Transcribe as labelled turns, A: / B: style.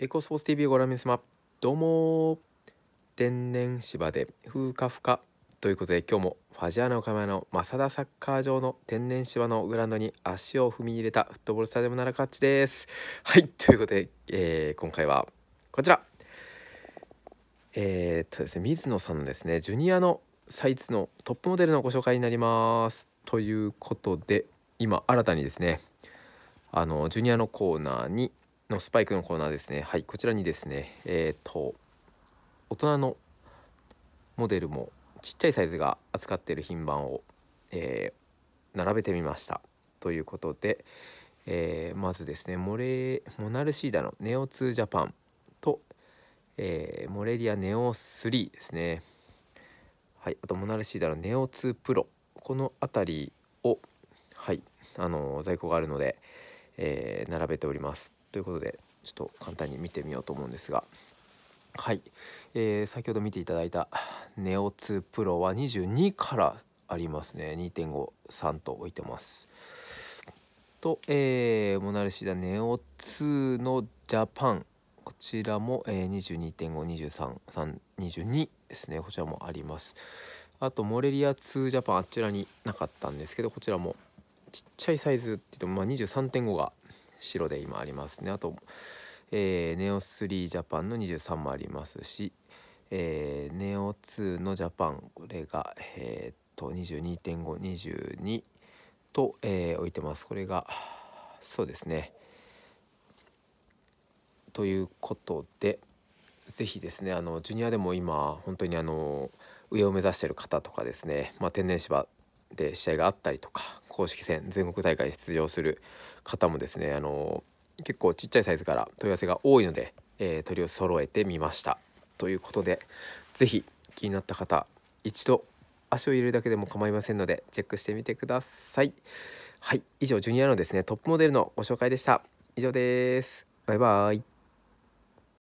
A: エコスポーツ TV をご覧の皆様どうも天然芝でふかふかということで今日もファジアー岡山の正田サッカー場の天然芝のグラウンドに足を踏み入れたフットボールスタジアムなら勝ちですはいということで、えー、今回はこちらえー、っとですね水野さんのですねジュニアのサイズのトップモデルのご紹介になりますということで今新たにですねあのジュニアのコーナーにのスパイクのコーナーですねはいこちらにですねえっ、ー、と大人のモデルもちっちゃいサイズが扱っている品番を、えー、並べてみましたということで、えー、まずですねモレモナルシーダのネオ2ジャパンと、えー、モレリアネオ3ですねはいあとモナルシーダのネオ2プロこの辺りをはいあの在庫があるので、え並べておりますということでちょっと簡単に見てみようと思うんですがはい、えー、先ほど見ていただいた Neo2 Pro は22からありますね2.53と置いてます。と、えー、モナルシダ Neo2 のジャパンこちらも、えー、22.52322ですねこちらもあります。あとモレリア2ジャパンあちらになかったんですけどこちらもちっちゃいサイズって言っても、まあ、23.5が白で今ありますねあと、えー、ネオ3ジャパンの23もありますし、えー、ネオ2のジャパンこれが、えー、っと22.522と、えー、置いてますこれがそうですねということで是非ですねあのジュニアでも今本当にあの上を目指してる方とかですね、まあ、天然芝で試合があったりとか公式戦全国大会出場する方もですねあの結構ちっちゃいサイズから問い合わせが多いので、えー、鳥を揃えてみましたということで是非気になった方一度足を入れるだけでも構いませんのでチェックしてみてくださいはい以上ジュニアのですねトップモデルのご紹介でした以上ですバイバイ